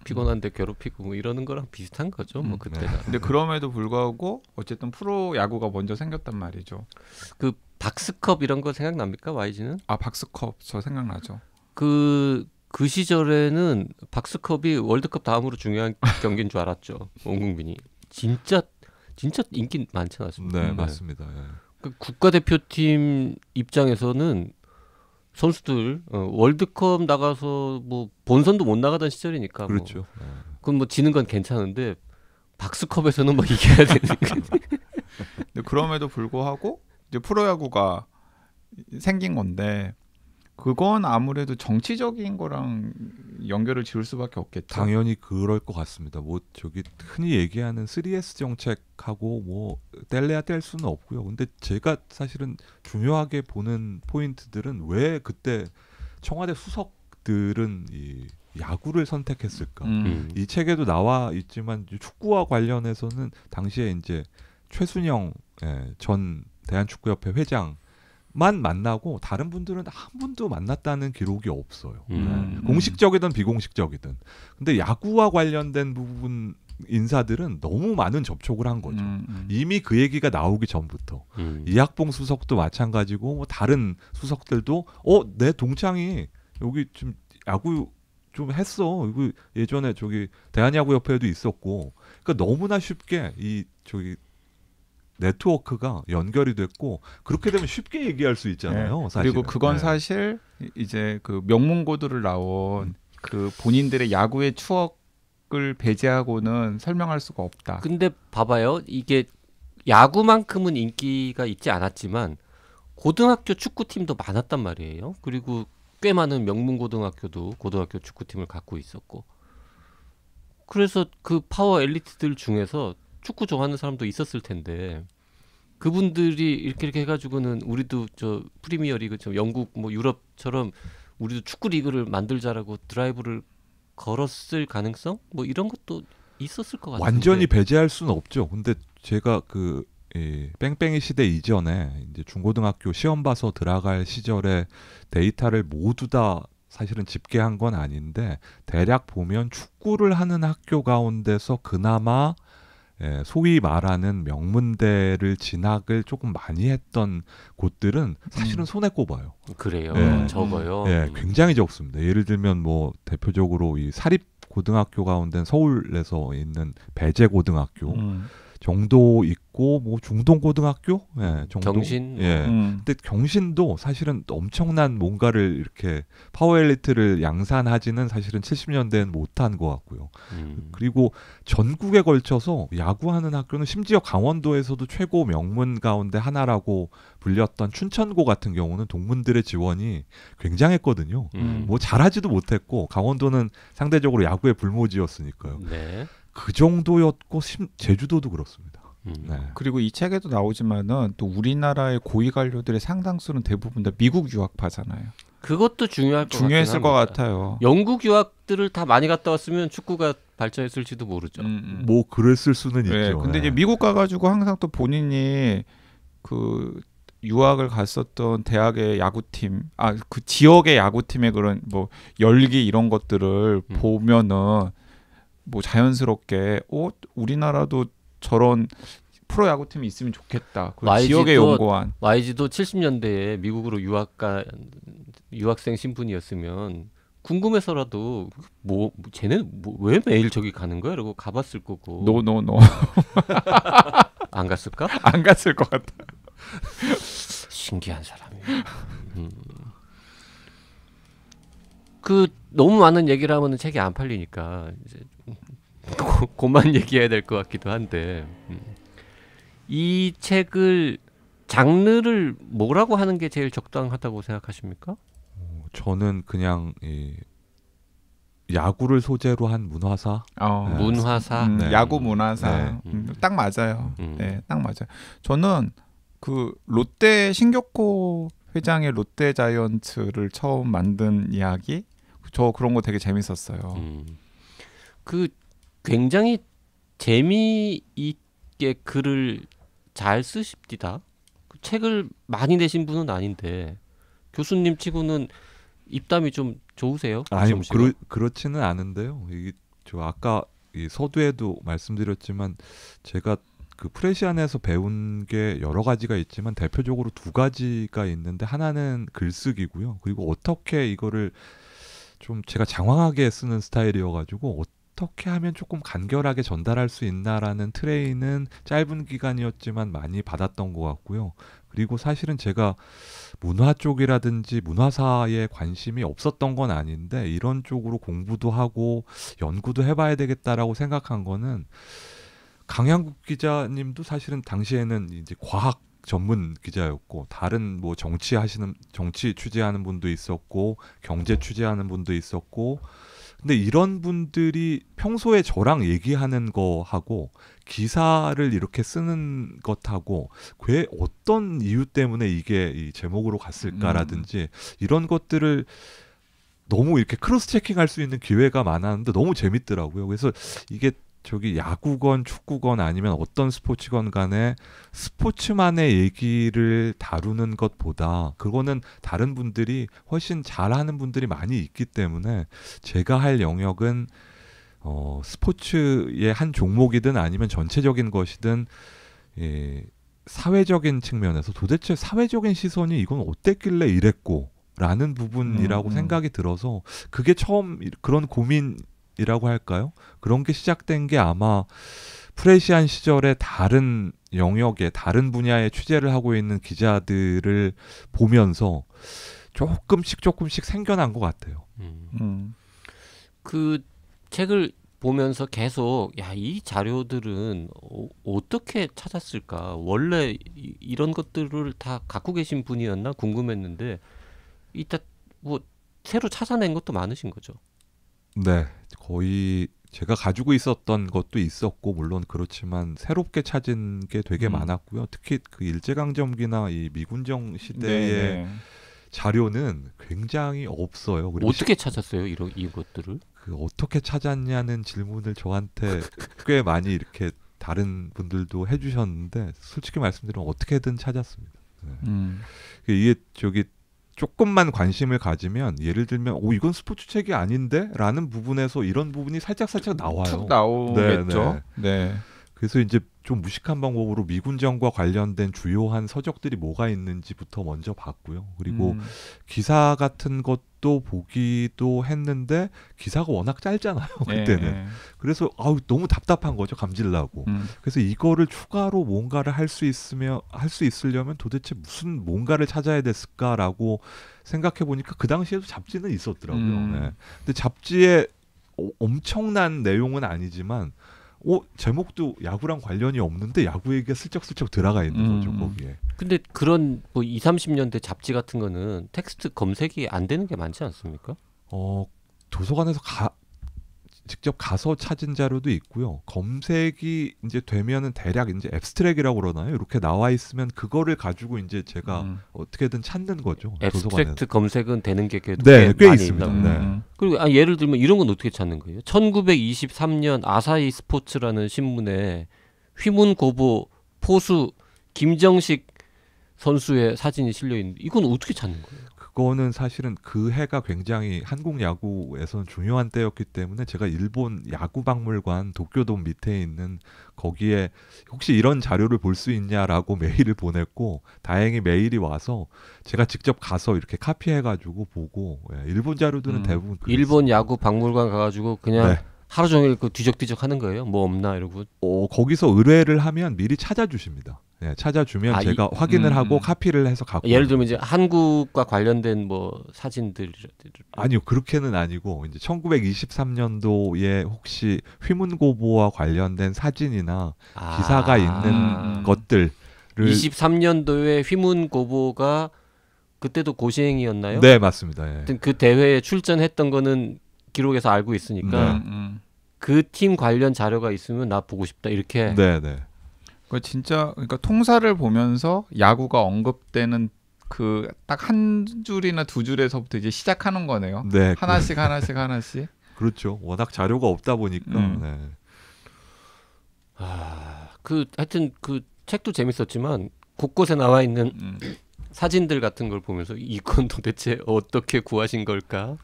피곤한데 음. 괴롭히고 뭐 이러는 거랑 비슷한 거죠. 뭐 음. 그때가. 네. 근데 그럼에도 불구하고 어쨌든 프로 야구가 먼저 생겼단 말이죠. 그 박스컵 이런 거 생각납니까? YG는? 아 박스컵 저 생각나죠. 그그 그 시절에는 박스컵이 월드컵 다음으로 중요한 경기인 줄 알았죠. 온 국민이 진짜 진짜 인기 많지 않습니까? 네, 음, 네. 맞습니다. 예. 그 국가대표팀 입장에서는 선수들 어, 월드컵 나가서 뭐 본선도 못 나가던 시절이니까 뭐. 그렇죠. 뭐. 그건 뭐 지는 건 괜찮은데 박스컵에서는 뭐 이겨야 되는. [LAUGHS] 그럼에도 불구하고 이제 프로야구가 생긴 건데 그건 아무래도 정치적인 거랑 연결을 지을 수밖에 없겠죠. 당연히 그럴 것 같습니다. 뭐 저기 흔히 얘기하는 3S 정책하고 뭐 뗄래야 뗄 수는 없고요. 근데 제가 사실은 중요하게 보는 포인트들은 왜 그때 청와대 수석들은 이 야구를 선택했을까? 음. 음. 이 책에도 나와 있지만 축구와 관련해서는 당시에 이제 최순영 예, 전 대한축구협회 회장 만 만나고 다른 분들은 한 분도 만났다는 기록이 없어요. 음. 네. 음. 공식적이든 비공식적이든. 근데 야구와 관련된 부분 인사들은 너무 많은 접촉을 한 거죠. 음, 음. 이미 그 얘기가 나오기 전부터 음. 이학봉 수석도 마찬가지고 뭐 다른 수석들도 어 내 동창이 여기 좀 야구 좀 했어. 이거 예전에 저기 대한야구협회에도 있었고. 그러니까 너무나 쉽게 이 저기 네트워크가 연결이 됐고 그렇게 되면 쉽게 얘기할 수 있잖아요. 네. 사실은. 그리고 그건 네. 사실 이제 그 명문 고들을 나온 그 본인들의 야구의 추억을 배제하고는 설명할 수가 없다. 근데 봐봐요. 이게 야구만큼은 인기가 있지 않았지만 고등학교 축구팀도 많았단 말이에요. 그리고 꽤 많은 명문 고등학교도 고등학교 축구팀을 갖고 있었고. 그래서 그 파워 엘리트들 중에서 축구 좋아하는 사람도 있었을 텐데 그분들이 이렇게 이렇게 해가지고는 우리도 저 프리미어 리그 저 영국 뭐 유럽처럼 우리도 축구 리그를 만들자라고 드라이브를 걸었을 가능성 뭐 이런 것도 있었을 것 같아요. 완전히 배제할 수는 없죠. 근데 제가 그 예, 뺑뺑이 시대 이전에 이제 중고등학교 시험 봐서 들어갈 시절에 데이터를 모두 다 사실은 집계한 건 아닌데 대략 보면 축구를 하는 학교 가운데서 그나마 예, 소위 말하는 명문대를 진학을 조금 많이 했던 곳들은 사실은 음. 손에 꼽아요. 그래요. 예, 적어요. 예, 음. 굉장히 적습니다. 예를 들면 뭐 대표적으로 이 사립 고등학교 가운데 서울에서 있는 배제 고등학교. 음. 정도 있고 뭐 중동 고등학교 예 정도 경신 예 음. 근데 경신도 사실은 엄청난 뭔가를 이렇게 파워 엘리트를 양산하지는 사실은 70년대는 못한 것 같고요 음. 그리고 전국에 걸쳐서 야구하는 학교는 심지어 강원도에서도 최고 명문 가운데 하나라고 불렸던 춘천고 같은 경우는 동문들의 지원이 굉장했거든요 음. 뭐 잘하지도 못했고 강원도는 상대적으로 야구의 불모지였으니까요 네. 그 정도였고 심, 제주도도 그렇습니다. 음. 네. 그리고 이 책에도 나오지만은 또 우리나라의 고위 관료들의 상당수는 대부분 다 미국 유학파잖아요. 그것도 중요할 것 중요했을 것 같아요. 영국 유학들을 다 많이 갔다 왔으면 축구가 발전했을지도 모르죠. 음, 음. 뭐 그랬을 수는 네, 있죠. 근데 이제 네. 미국 가가지고 항상 또 본인이 그 유학을 갔었던 대학의 야구팀, 아 그 지역의 야구팀의 그런 뭐 열기 이런 것들을 음. 보면은 뭐 자연스럽게 어 우리나라도 저런 프로야구팀이 있으면 좋겠다. 지역의 연구원. YG도 70년대에 미국으로 유학가 유학생 신분이었으면 궁금해서라도 뭐, 뭐 쟤네 뭐, 왜 매일 저기 가는 거야? 라고 가봤을 거고. 노 노 노. 안 갔을까? [LAUGHS] 안 갔을 것 같아. 신기한 사람이 음. 그 너무 많은 얘기를 하면 책이 안 팔리니까 이제 고만 얘기해야 될 것 같기도 한데 음. 이 책을 장르를 뭐라고 하는 게 제일 적당하다고 생각하십니까? 어, 저는 그냥 이 야구를 소재로 한 문화사. 어, 네. 문화사. 음, 네. 야구 문화사. 네. 음, 음 딱 맞아요. 음. 네, 딱 맞아요. 저는 그 롯데 신격호 회장의 롯데 자이언츠를 처음 만든 이야기. 저 그런 거 되게 재밌었어요. 그 굉장히 재미있게 글을 잘 쓰십디다. 그 책을 많이 내신 분은 아닌데 교수님 치고는 입담이 좀 좋으세요? 아니 뭐 그러, 그렇지는 않은데요. 이게 저 아까 이 서두에도 말씀드렸지만 제가 그 프레시안에서 배운 게 여러 가지가 있지만 대표적으로 두 가지가 있는데 하나는 글쓰기고요. 그리고 어떻게 이거를 좀 제가 장황하게 쓰는 스타일이어가지고 어떻게 하면 조금 간결하게 전달할 수 있나라는 트레이는 짧은 기간이었지만 많이 받았던 것 같고요. 그리고 사실은 제가 문화 쪽이라든지 문화사에 관심이 없었던 건 아닌데 이런 쪽으로 공부도 하고 연구도 해봐야 되겠다라고 생각한 거는 강양국 기자님도 사실은 당시에는 이제 과학 전문 기자였고 다른 뭐 정치 하시는 정치 취재하는 분도 있었고 경제 취재하는 분도 있었고 근데 이런 분들이 평소에 저랑 얘기하는 거하고 기사를 이렇게 쓰는 것하고 왜 어떤 이유 때문에 이게 이 제목으로 갔을까라든지 음. 이런 것들을 너무 이렇게 크로스 체킹할 수 있는 기회가 많았는데 너무 재밌더라고요. 그래서 이게 저기 야구건 축구건 아니면 어떤 스포츠건 간에 스포츠만의 얘기를 다루는 것보다 그거는 다른 분들이 훨씬 잘하는 분들이 많이 있기 때문에 제가 할 영역은 어, 스포츠의 한 종목이든 아니면 전체적인 것이든 예, 사회적인 측면에서 도대체 사회적인 시선이 이건 어땠길래 이랬고 라는 부분이라고 음, 음. 생각이 들어서 그게 처음 그런 고민 이라고 할까요? 그런 게 시작된 게 아마 프레시안 시절에 다른 영역에 다른 분야에 취재를 하고 있는 기자들을 보면서 조금씩 조금씩 생겨난 것 같아요. 음. 음. 그 책을 보면서 계속 야이 자료들은 어, 떻게 찾았을까 원래 이, 이런 것들을 다 갖고 계신 분이었나 궁금했는데 이따 뭐 새로 찾아낸 것도 많으신 거죠. 네. 거의 제가 가지고 있었던 것도 있었고 물론 그렇지만 새롭게 찾은 게 되게 음. 많았고요. 특히 그 일제강점기나 이 미군정 시대의 네 자료는 굉장히 없어요. 그리고 어떻게 시... 찾았어요? 이런 이것들을? 그 어떻게 찾았냐는 질문을 저한테 꽤 많이 이렇게 다른 분들도 해주셨는데 솔직히 말씀드리면 어떻게든 찾았습니다. 네. 음. 그 이게 저기 조금만 관심을 가지면 예를 들면 오 이건 스포츠 책이 아닌데라는 부분에서 이런 부분이 살짝 살짝 나와요. 툭 나오겠죠. 네, 네. 네. 그래서 이제 좀 무식한 방법으로 미군정과 관련된 주요한 서적들이 뭐가 있는지부터 먼저 봤고요. 그리고 음. 기사 같은 것또 보기도 했는데 기사가 워낙 짧잖아요 네. 그때는 네. 그래서 아우 너무 답답한 거죠 감질나고 음. 그래서 이거를 추가로 뭔가를 할 수 있으면 할수 있으려면 도대체 무슨 뭔가를 찾아야 됐을까라고 생각해 보니까 그 당시에도 잡지는 있었더라고요 음. 네. 근데 잡지에 엄청난 내용은 아니지만 어 제목도 야구랑 관련이 없는데 야구 얘기가 슬쩍슬쩍 들어가 있는 음. 거죠 거기에. 근데 그런 뭐 2, 30년대 잡지 같은 거는 텍스트 검색이 안 되는 게 많지 않습니까? 어 도서관에서 가, 직접 가서 찾은 자료도 있고요. 검색이 이제 되면은 대략 이제 앱스트랙이라고 그러나요? 이렇게 나와 있으면 그거를 가지고 이제 제가 음. 어떻게든 찾는 거죠. 앱스트랙트 검색은 되는 게 네, 꽤, 네, 꽤 많이 있습니다. 있나 봐 네. 음. 그리고 아, 예를 들면 이런 건 어떻게 찾는 거예요? 1923년 아사히 스포츠라는 신문에 휘문 고보 포수 김정식 선수의 사진이 실려 있는데 이건 어떻게 찾는 거예요? 그거는 사실은 그 해가 굉장히 한국 야구에서는 중요한 때였기 때문에 제가 일본 야구 박물관 도쿄돔 밑에 있는 거기에 혹시 이런 자료를 볼 수 있냐라고 [LAUGHS] 메일을 보냈고 다행히 메일이 와서 제가 직접 가서 이렇게 카피해 가지고 보고 예, 일본 자료들은 음, 대부분 그랬어요. 일본 야구 박물관 가 가지고 그냥 네. 하루 종일 그 뒤적뒤적 하는 거예요. 뭐 없나 이러고. 어, 거기서 의뢰를 하면 미리 찾아주십니다. 예, 찾아주면 아, 제가 이, 확인을 음. 하고 음. 카피를 해서 갖고 예를 들면 이제 한국과 관련된 뭐 사진들 아니요 그렇게는 아니고 이제 1923년도에 혹시 휘문고보와 관련된 사진이나 아. 기사가 있는 음, 음. 것들을 23년도에 휘문고보가 그때도 고시행이었나요? 네 맞습니다. 예. 그 대회에 출전했던 거는 기록에서 알고 있으니까 네. 그팀 관련 자료가 있으면 나 보고 싶다 이렇게. 네, 네. 그 진짜 그러니까 통사를 보면서 야구가 언급되는 그 딱 한 줄이나 두 줄에서부터 이제 시작하는 거네요. 네. 그 하나씩 하나씩 하나씩. 그렇죠. 워낙 자료가 없다 보니까. 음. 네. 아, 그 하여튼 그 책도 재밌었지만 곳곳에 나와 있는 음. 사진들 같은 걸 보면서 이건 도대체 어떻게 구하신 걸까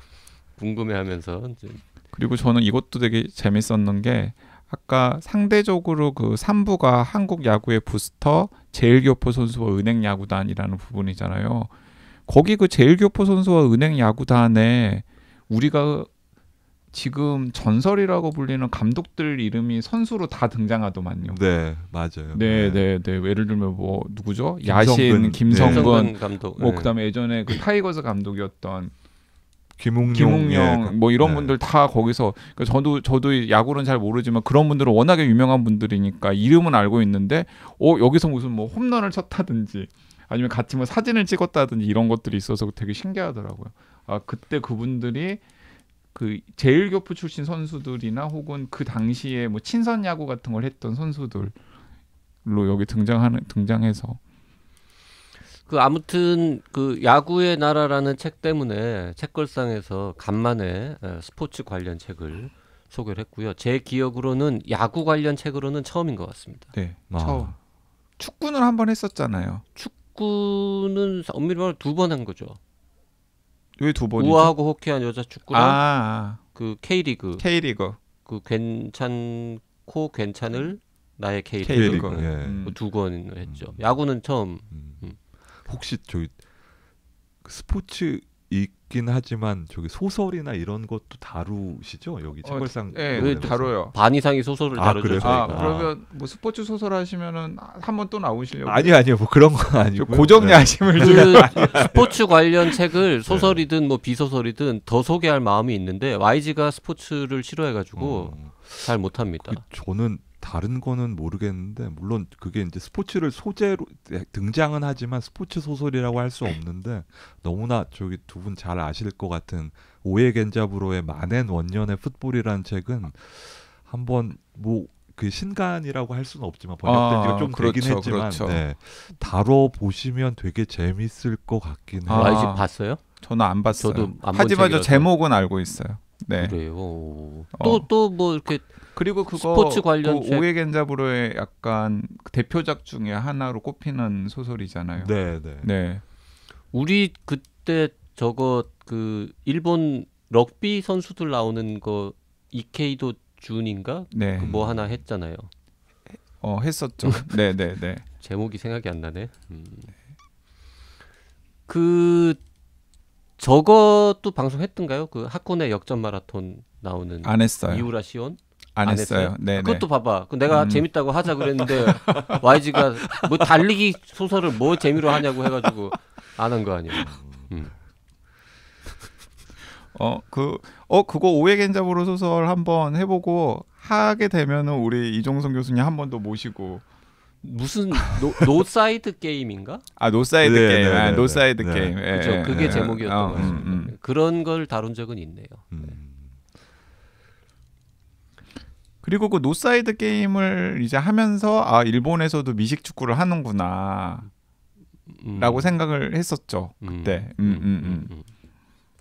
궁금해하면서 이제 그리고 저는 이것도 되게 재밌었는 게 아까 상대적으로 그삼부가 한국 야구의 부스터 제일교포 선수와 은행 야구단이라는 부분이잖아요. 거기 그 제일교포 선수와 은행 야구단에 우리가 지금 전설이라고 불리는 감독들 이름이 선수로 다 등장하더만요. 네, 맞아요. 네, 네, 네. 네. 예를 들면 뭐 누구죠? 김성근. 야신 김성근, 네. 김성근 감독. 뭐 네. 그다음에 예전에 그 타이거즈 감독이었던 김웅룡, 예. 그, 뭐 이런 네. 분들 다 거기서 그러니까 저도 저도 야구는 잘 모르지만 그런 분들은 워낙에 유명한 분들이니까 이름은 알고 있는데 어 여기서 무슨 뭐 홈런을 쳤다든지 아니면 같이 뭐 사진을 찍었다든지 이런 것들이 있어서 되게 신기하더라고요. 아 그때 그분들이 그제일교포 출신 선수들이나 혹은 그 당시에 뭐 친선 야구 같은 걸 했던 선수들로 여기 등장하는 등장해서 그 아무튼 그 야구의 나라라는 책 때문에 책걸상에서 간만에 스포츠 관련 책을 소개를 했고요. 제 기억으로는 야구 관련 책으로는 처음인 것 같습니다. 네, 아. 처음. 축구는 한번 했었잖아요. 축구는 엄밀히 말하면 두번 한 거죠. 왜 두 번이죠? 우아하고 호쾌한 여자 축구랑 아. 아. 그 K리그. K리그. 그 괜찮고 괜찮을 나의 K리그. K리그. 예. 그 두 번을 했죠. 음. 야구는 처음. 음. 음. 혹시 저기 그 스포츠 있긴 하지만 저기 소설이나 이런 것도 다루시죠 여기 책걸상 어, 네, 네 다뤄요 반 이상이 소설을 아, 다루죠 아, 그러면 뭐 스포츠 소설 하시면은 한 번 또 나오시려고 아니 아니요 뭐 그런 건 아니고 고정 야심을 네. 그 스포츠 관련 책을 네. 소설이든 뭐 비소설이든 더 소개할 마음이 있는데 YG가 스포츠를 싫어해가지고 음. 잘 못합니다 그 저는 다른 거는 모르겠는데 물론 그게 이제 스포츠를 소재로 네, 등장은 하지만 스포츠 소설이라고 할 수 없는데 너무나 저기 두 분 잘 아실 것 같은 오에 겐자브로의 만엔 원년의 풋볼이라는 책은 한번 뭐 그 신간이라고 할 수는 없지만 번역된 지가 아, 좀 그렇죠, 되긴 했지만 그렇죠. 네, 다뤄 보시면 되게 재밌을 것 같긴 해요. 아, 아직 아. 아, 봤어요? 저는 안 봤어요. 저도 안 하지만 저 제목은 알고 있어요. 네. 그래요. 또또뭐 어. 이렇게 그리고 그거 스포츠 관련 그 오해 겐자부로의 약간 그 대표작 중에 하나로 꼽히는 소설이잖아요. 네, 네. 네. 우리 그때 저거 그 일본 럭비 선수들 나오는 거 이케이도 준인가? 네. 그뭐 하나 했잖아요. 어, 했었죠. [LAUGHS] 네, 네, 네. 제목이 생각이 안 나네. 음. 네. 그 저것도 방송했던가요? 그 학군의 역전 마라톤 나오는 안 했어요. 이우라 시온 안, 안 했어요. 네. 그것도 봐봐. 그 내가 음. 재밌다고 하자 그랬는데 [LAUGHS] YG가 뭐 달리기 소설을 뭐 재미로 하냐고 해가지고 안 한 거 아니에요. 음. 어, 그, 어, 그거 오해겐자보로 소설 한번 해보고 하게 되면은 우리 이종성 교수님 한번더 모시고 무슨 노, 사이드 게임인가? 아 노사이드 네, 게임, 네, 아, 네, 네. 노사이드 네, 게임. 그렇죠. 그게 예, 예. 제목이었던 어, 것같 음, 음. 그런 걸 다룬 적은 있네요. 음. 네. 그리고 그 노사이드 게임을 이제 하면서 아 일본에서도 미식 축구를 하는구나라고 음. 생각을 했었죠 음. 그때. 음, 음, 음, 음,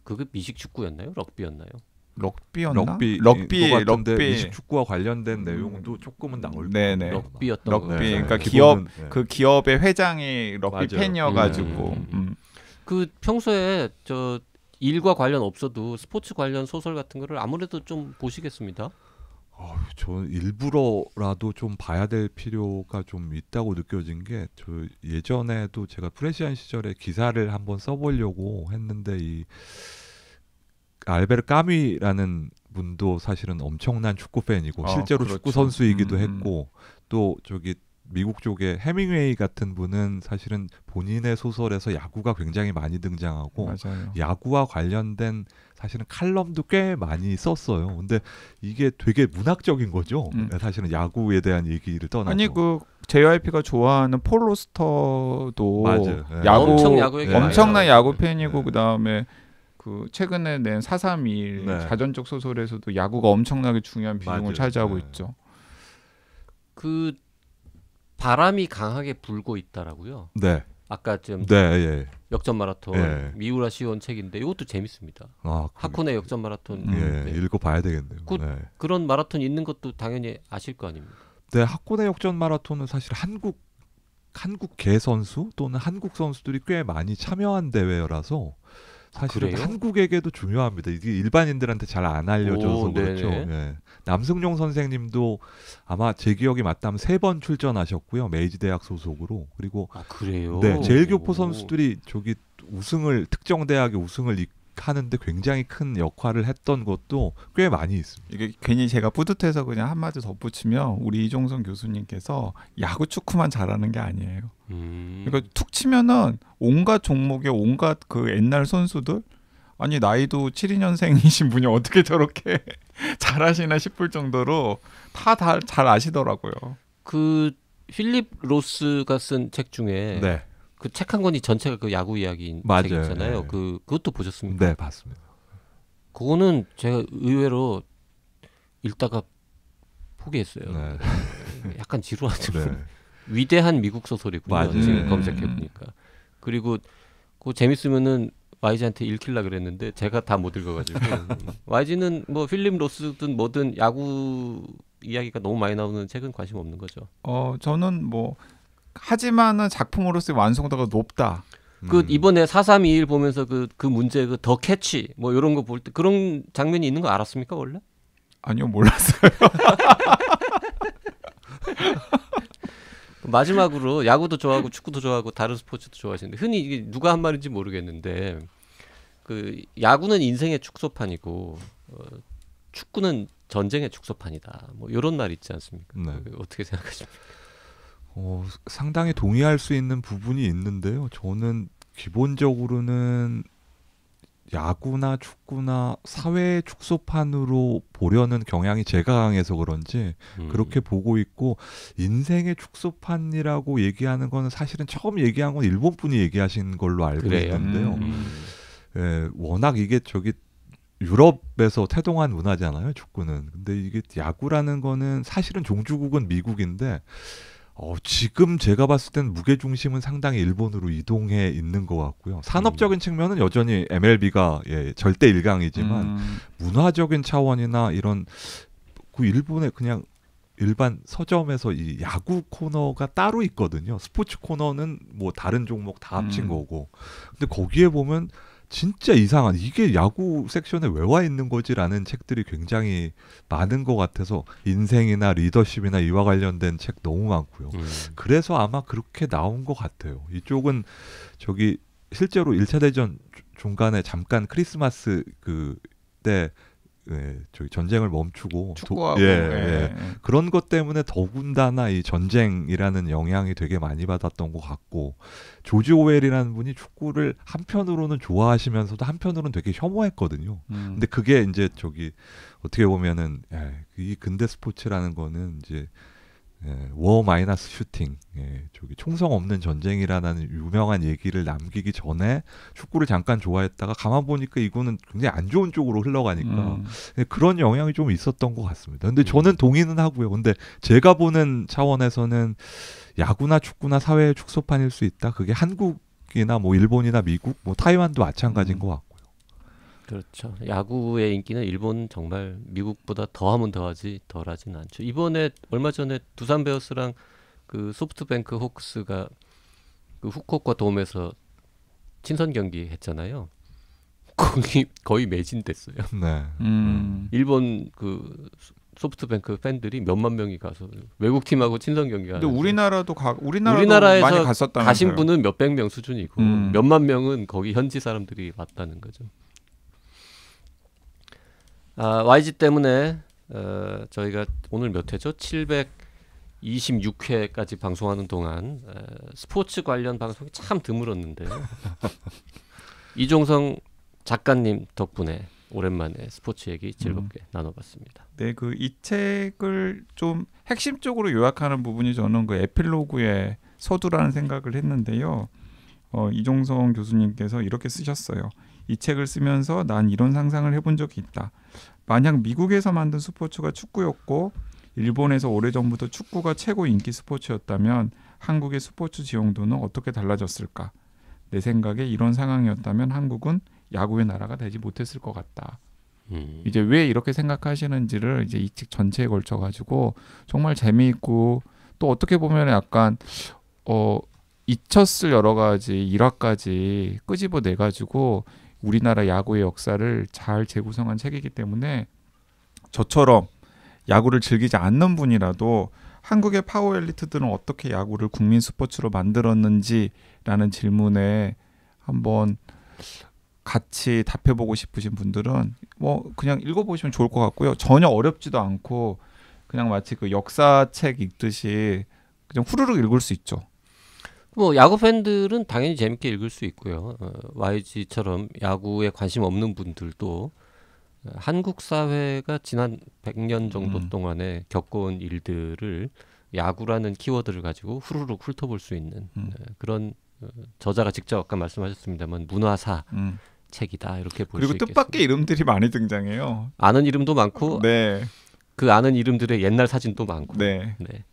그게 미식 축구였나요? 럭비였나요? 럭비였나? 럭비 럭비 예, 럭비 미식 축구와 관련된 음. 내용도 조금은 나올 거예요. 럭비였던 럭비. 네. 그러니까 네. 기업 네. 그 기업의 회장이 럭비 맞아요. 팬이어가지고 네. 음. 그 평소에 저 일과 관련 없어도 스포츠 관련 소설 같은 거를 아무래도 좀 보시겠습니다. 어, 저는 일부러라도 좀 봐야 될 필요가 좀 있다고 느껴진 게 저 예전에도 제가 프레시안 시절에 기사를 한번 써보려고 했는데 이 알베르 까미라는 분도 사실은 엄청난 축구 팬이고 아, 실제로 그렇죠. 축구 선수이기도 음. 음. 했고 또 저기 미국 쪽에 해밍웨이 같은 분은 사실은 본인의 소설에서 야구가 굉장히 많이 등장하고 맞아요. 야구와 관련된 사실은 칼럼도 꽤 많이 썼어요. 근데 이게 되게 문학적인 거죠. 음. 네, 사실은 야구에 대한 얘기를 떠나서 아니 그 JYP가 좋아하는 폴 로스터도 맞아요. 네. 야구 엄청 야구 네. 엄청난 야구 팬이고 네. 그다음에 그 최근에 낸 사삼일 네. 자전적 소설에서도 야구가 엄청나게 중요한 비중을 맞아요. 차지하고 네. 있죠. 그 바람이 강하게 불고 있다라고요. 네. 아까 좀 네, 예. 예. 역전 마라톤 예. 미우라 시온 책인데 이것도 재밌습니다. 아, 그, 하쿠네 역전 마라톤 음. 예, 네. 예 읽어봐야 되겠네요. 그, 네. 그런 마라톤 있는 것도 당연히 아실 거 아닙니까? 네, 하쿠네 역전 마라톤은 사실 한국 한국 개 선수 또는 한국 선수들이 꽤 많이 참여한 대회라서 사실은 한국에게도 중요합니다. 이게 일반인들한테 잘 안 알려져서 오, 그렇죠. 예. 남승용 선생님도 아마 제 기억이 맞다면 세 번 출전하셨고요. 메이지 대학 소속으로 그리고 아, 그래요? 네 제일교포 선수들이 저기 우승을 특정 대학의 우승을 하는데 굉장히 큰 역할을 했던 것도 꽤 많이 있습니다. 이게 괜히 제가 뿌듯해서 그냥 한마디 덧붙이면 우리 이종성 교수님께서 야구 축구만 잘하는 게 아니에요. 음. 그러니까 툭 치면은 온갖 종목의 온갖 그 옛날 선수들 아니 나이도 72년생이신 분이 어떻게 저렇게 [LAUGHS] 잘하시나 싶을 정도로 다다잘 아시더라고요. 그 필립 로스가 쓴 책 중에 네. 그책한 권이 전체가 그 야구 이야기 인 책이잖아요. 예. 그 그것도 보셨습니까? 네, 봤습니다. 그거는 제가 의외로 읽다가 포기했어요. 네. [LAUGHS] 약간 지루하죠. 네. 위대한 미국 소설이군요. 맞아요. 지금 음. 검색해 보니까. 그리고 그 재밌으면은 YG한테 읽힐라 그랬는데 제가 다 못 읽어가지고 [LAUGHS] YG는 뭐 필립 로스든 뭐든 야구 이야기가 너무 많이 나오는 책은 관심 없는 거죠. 어 저는 뭐 하지만은 작품으로서의 완성도가 높다. 그 음. 이번에 4321 보면서 그, 그 문제 그 더 캐치 뭐 이런 거 볼 때 그런 장면이 있는 거 알았습니까 원래? 아니요 몰랐어요. [LAUGHS] 마지막으로 야구도 좋아하고 축구도 좋아하고 다른 스포츠도 좋아하시는데 흔히 이게 누가 한 말인지 모르겠는데 그 야구는 인생의 축소판이고 어, 축구는 전쟁의 축소판이다. 뭐 이런 날 있지 않습니까? 네. 그 어떻게 생각하십니까? 어, 상당히 동의할 수 있는 부분이 있는데요. 저는 기본적으로는 야구나 축구나 사회 축소판으로 보려는 경향이 제가 강해서 그런지 음. 그렇게 보고 있고 인생의 축소판이라고 얘기하는 거는 사실은 처음 얘기한 건 일본 분이 얘기하신 걸로 알고 그래요? 있는데요. 음. 음. 예, 워낙 이게 저기 유럽에서 태동한 문화잖아요, 축구는. 근데 이게 야구라는 거는 사실은 종주국은 미국인데 어, 지금 제가 봤을 땐 무게 중심은 상당히 일본으로 이동해 있는 것 같고요. 산업적인 음. 측면은 여전히 MLB가 예, 절대 일강이지만 음. 문화적인 차원이나 이런 그 일본의 그냥 일반 서점에서 이 야구 코너가 따로 있거든요. 스포츠 코너는 뭐 다른 종목 다 합친 음. 거고. 근데 거기에 보면 진짜 이상한 이게 야구 섹션에 왜 와 있는 거지라는 책들이 굉장히 많은 것 같아서 인생이나 리더십이나 이와 관련된 책 너무 많고요. 음. 그래서 아마 그렇게 나온 것 같아요. 이쪽은 저기 실제로 일차 대전 중간에 잠깐 크리스마스 그때 예, 저기 전쟁을 멈추고 도, 예, 예, 예. 그런 것 때문에 더군다나 이 전쟁이라는 영향이 되게 많이 받았던 것 같고 조지 오웰이라는 분이 축구를 한편으로는 좋아하시면서도 한편으로는 되게 혐오했거든요. 음. 근데 그게 이제 저기 어떻게 보면은 예, 이 근대 스포츠라는 거는 이제 예, 워 마이너스 슈팅 예, 저기 총성 없는 전쟁이라는 유명한 얘기를 남기기 전에 축구를 잠깐 좋아했다가 가만 보니까 이거는 굉장히 안 좋은 쪽으로 흘러가니까 음. 예, 그런 영향이 좀 있었던 것 같습니다. 근데 음. 저는 동의는 하고요. 근데 제가 보는 차원에서는 야구나 축구나 사회의 축소판일 수 있다. 그게 한국이나 뭐 일본이나 미국 뭐 타이완도 마찬가지인 음. 것 같고. 그렇죠. 야구의 인기는 일본 정말 미국보다 더하면 더하지 덜하진 않죠. 이번에 얼마 전에 두산 베어스랑 그 소프트뱅크 호크스가 그 후쿠오카 돔에서 친선 경기 했잖아요. [LAUGHS] 거기 거의 매진됐어요. 네. 음. 음. 일본 그 소프트뱅크 팬들이 몇만 명이 가서 외국 팀하고 친선 경기가. 근데 우리나라도 가 우리나라도 우리나라에서 많이 갔었다면 가신 분은 몇백 명 수준이고 음. 몇만 명은 거기 현지 사람들이 왔다는 거죠. 아, YG 때문에 어, 저희가 오늘 몇 회죠? 726회까지 방송하는 동안 에, 어, 스포츠 관련 방송이 참 드물었는데요. [LAUGHS] 이종성 작가님 덕분에 오랜만에 스포츠 얘기 즐겁게 음. 나눠봤습니다. 네, 그이 책을 좀 핵심적으로 요약하는 부분이 저는 그 에필로그의 서두라는 생각을 했는데요. 어, 이종성 교수님께서 이렇게 쓰셨어요. 이 책을 쓰면서 난 이런 상상을 해본 적이 있다. 만약 미국에서 만든 스포츠가 축구였고 일본에서 오래전부터 축구가 최고 인기 스포츠였다면 한국의 스포츠 지형도는 어떻게 달라졌을까? 내 생각에 이런 상황이었다면 한국은 야구의 나라가 되지 못했을 것 같다. 음. 이제 왜 이렇게 생각하시는지를 이제 이 책 전체에 걸쳐 가지고 정말 재미있고 또 어떻게 보면 약간 어 잊혔을 여러 가지 일화까지 끄집어내 가지고 우리나라 야구의 역사를 잘 재구성한 책이기 때문에 저처럼 야구를 즐기지 않는 분이라도 한국의 파워 엘리트들은 어떻게 야구를 국민 스포츠로 만들었는지라는 질문에 한번 같이 답해보고 싶으신 분들은 뭐 그냥 읽어보시면 좋을 것 같고요. 전혀 어렵지도 않고 그냥 마치 그 역사책 읽듯이 그냥 후루룩 읽을 수 있죠. 뭐 야구 팬들은 당연히 재밌게 읽을 수 있고요. 어, YG처럼 야구에 관심 없는 분들도 어, 한국 사회가 지난 100년 정도 음. 동안에 겪어온 일들을 야구라는 키워드를 가지고 후루룩 훑어볼 수 있는 음. 어, 그런 어, 저자가 직접 아까 말씀하셨습니다만 문화사 음. 책이다 이렇게 볼수 그리고 뜻밖의 이름들이 많이 등장해요. 아는 이름도 많고 네. 그 아는 이름들의 옛날 사진도 많고. 네. 네.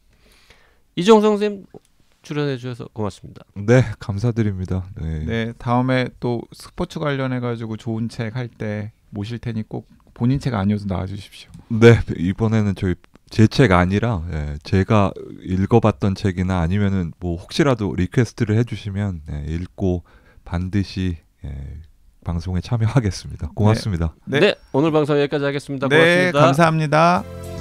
이종성 선생님 출연해 주셔서 고맙습니다. 네, 감사드립니다. 네. 네, 다음에 또 스포츠 관련해 가지고 좋은 책 할 때 모실 테니 꼭 본인 책 아니어도 나와 주십시오. 네, 이번에는 저희 제 책 아니라 예, 제가 읽어봤던 책이나 아니면은 뭐 혹시라도 리퀘스트를 해주시면 예, 읽고 반드시 예, 방송에 참여하겠습니다. 고맙습니다. 네, 네. 네 오늘 방송 여기까지 하겠습니다. 네, 고맙습니다. 네, 감사합니다.